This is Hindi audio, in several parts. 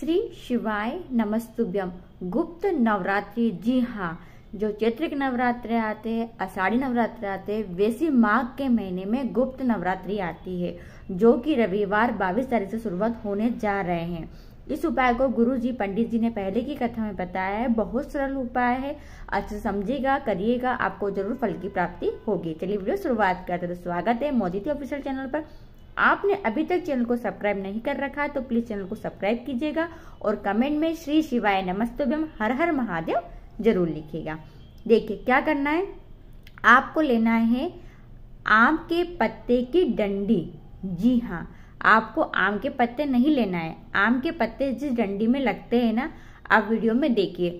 श्री शिवाय नमस्तुभ्यम गुप्त नवरात्रि जी हाँ जो चैत्र के नवरात्र आते हैं आषाढ़ी नवरात्र आते हैं वैसी माघ के महीने में गुप्त नवरात्रि आती है जो कि रविवार 22 तारीख से शुरुआत होने जा रहे हैं इस उपाय को गुरु जी पंडित जी ने पहले की कथा में बताया है बहुत सरल उपाय है अच्छे समझिएगा करिएगा आपको जरूर फल की प्राप्ति होगी चलिए वीडियो शुरुआत करते तो स्वागत है मोदी ऑफिशियल चैनल पर आपने अभी तक चैनल को सब्सक्राइब नहीं कर रखा तो प्लीज चैनल को सब्सक्राइब कीजिएगा और कमेंट में श्री शिवाय नमस्त हर हर महादेव जरूर लिखेगा देखिए क्या करना है आपको लेना है आम के पत्ते की डंडी जी हाँ आपको आम के पत्ते नहीं लेना है आम के पत्ते जिस डंडी में लगते हैं ना आप वीडियो में देखिए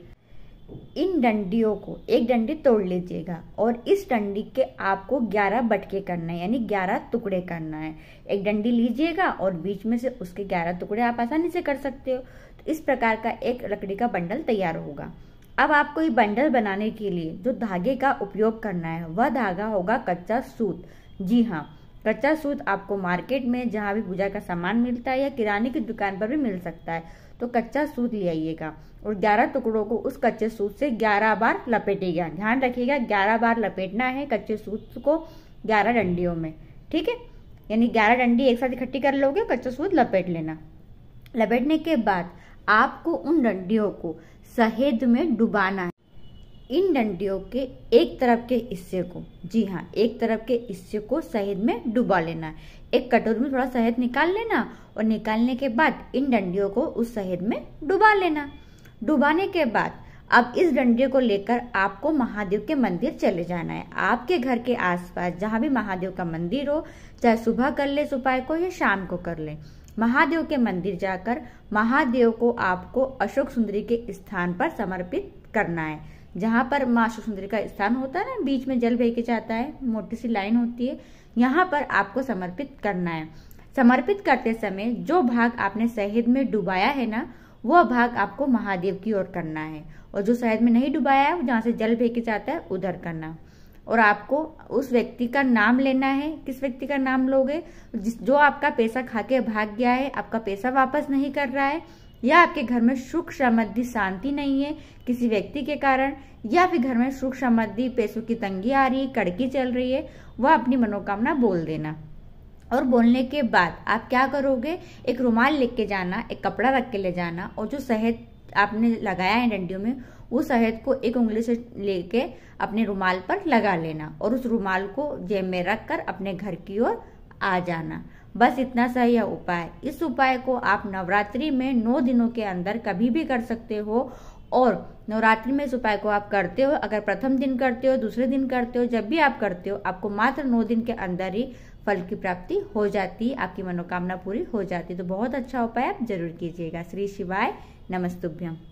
इन डंडियों को एक डंडी तोड़ लीजिएगा और इस डंडी के आपको 11 बटके करना है यानी 11 टुकड़े करना है एक डंडी लीजिएगा और बीच में से उसके 11 टुकड़े आप आसानी से कर सकते हो तो इस प्रकार का एक लकड़ी का बंडल तैयार होगा अब आपको ये बंडल बनाने के लिए जो धागे का उपयोग करना है वह धागा होगा कच्चा सूत जी हाँ कच्चा सूत आपको मार्केट में जहाँ भी पूजा का सामान मिलता है या किराने की दुकान पर भी मिल सकता है तो कच्चा सूत ले आइएगा और 11 टुकड़ों को उस कच्चे सूत से 11 बार लपेटेगा ध्यान रखिएगा 11 बार लपेटना है कच्चे सूत को 11 डंडियों में ठीक है यानी 11 डंडी एक साथ इकट्ठी कर लोगे कच्चा सूत लपेट लेना लपेटने के बाद आपको उन डंडियों को सहेद में डुबाना है इन डंडियों के एक तरफ के हिस्से को जी हाँ एक तरफ के हिस्से को शहद में डुबा लेना एक कटोरी में थोड़ा शहद निकाल लेना और निकालने के बाद इन डंडियों को उस शहद में डुबा लेना डुबाने के बाद अब इस डंडे को लेकर आपको महादेव के मंदिर चले जाना है आपके घर के आसपास जहाँ भी महादेव का मंदिर हो चाहे सुबह कर ले सुपाय को या शाम को कर ले महादेव के मंदिर जाकर महादेव को आपको अशोक सुंदरी के स्थान पर समर्पित करना है जहाँ पर माँ सुसुंदरी का स्थान होता है ना बीच में जल बह के जाता है मोटी सी लाइन होती है यहाँ पर आपको समर्पित करना है समर्पित करते समय जो भाग आपने शहीद में डुबाया है ना वह भाग आपको महादेव की ओर करना है और जो शहद में नहीं डुबाया है जहाँ से जल बह के जाता है उधर करना और आपको उस व्यक्ति का नाम लेना है किस व्यक्ति का नाम लोगे जो आपका पैसा खा के भाग गया है आपका पैसा वापस नहीं कर रहा है या आपके घर में सुख समृद्धि शांति नहीं है किसी व्यक्ति के कारण या फिर घर में सुख समृद्धि पैसों की तंगी आ रही है कड़की चल रही है वह अपनी मनोकामना बोल देना और बोलने के बाद आप क्या करोगे एक रुमाल लेके जाना एक कपड़ा रख के ले जाना और जो शहद आपने लगाया है डंडियों में उस शहद को एक उंगली से लेके अपने रुमाल पर लगा लेना और उस रुमाल को जेब में रख कर अपने घर की ओर आ जाना बस इतना सा ही उपाय इस उपाय को आप नवरात्रि में नौ दिनों के अंदर कभी भी कर सकते हो और नवरात्रि में इस उपाय को आप करते हो अगर प्रथम दिन करते हो दूसरे दिन करते हो जब भी आप करते हो आपको मात्र नौ दिन के अंदर ही फल की प्राप्ति हो जाती आपकी मनोकामना पूरी हो जाती तो बहुत अच्छा उपाय आप जरूर कीजिएगा श्री शिवाय नमस्तुभ्यम